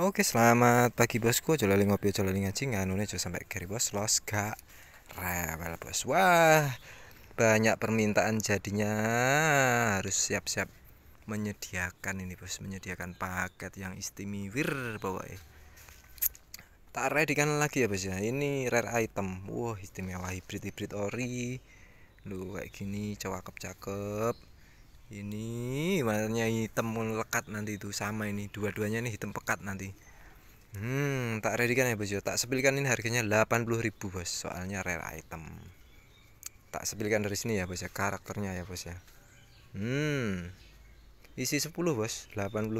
Oke selamat pagi bosku li ngopi li ngaji Nganune jolah sampai kiri bos Los gak rewel bos Wah banyak permintaan jadinya Harus siap-siap menyediakan ini bos Menyediakan paket yang istimewir pokoknya Tak kan lagi ya bos ya Ini rare item Wah istimewa hybrid-hybrid ori Lu kayak gini cakep-cakep ini warnanya hitam lekat nanti itu sama ini dua-duanya nih hitam pekat nanti hmm tak ready kan ya bos ya. tak sebelikan ini harganya ribu bos soalnya rare item tak sebelikan dari sini ya bos ya karakternya ya bos ya hmm isi 10 bos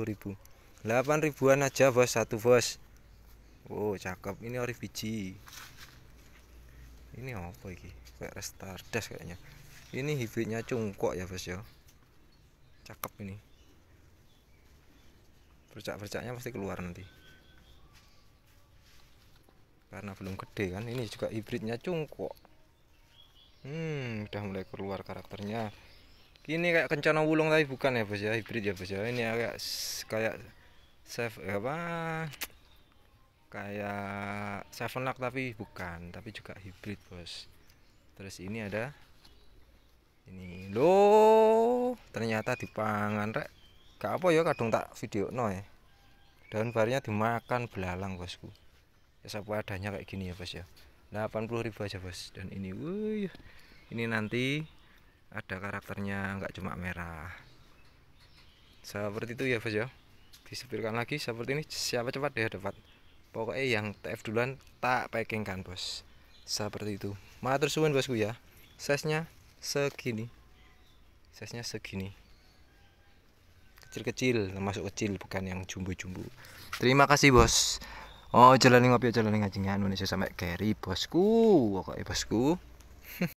ribu, 8 ribuan aja bos satu bos oh cakep ini ori biji ini apa lagi? kayak restardas kayaknya ini hibridnya cungkok ya bos ya cakep ini bercak-bercaknya pasti keluar nanti karena belum gede kan ini juga hibridnya cungkok hmm udah mulai keluar karakternya ini kayak kencana wulung tapi bukan ya bos ya hibrid ya bos ya ini kayak kayak save eh, apa kayak seven luck tapi bukan tapi juga hibrid bos terus ini ada ternyata dipangan rek gak apa ya kadung tak video no ya daun barinya dimakan belalang bosku ya sapu adanya kayak gini ya bos ya 80 ribu aja bos dan ini wuih ini nanti ada karakternya nggak cuma merah seperti itu ya bos ya disepirkan lagi seperti ini siapa cepat deh dapat pokoknya yang TF duluan tak packing kan bos seperti itu matur suwun bosku ya size nya segini size-nya segini kecil-kecil termasuk kecil bukan yang jumbo-jumbo terima kasih bos oh jalanin ngopi jalan ngajingan Indonesia sampai Gary bosku pokoknya bosku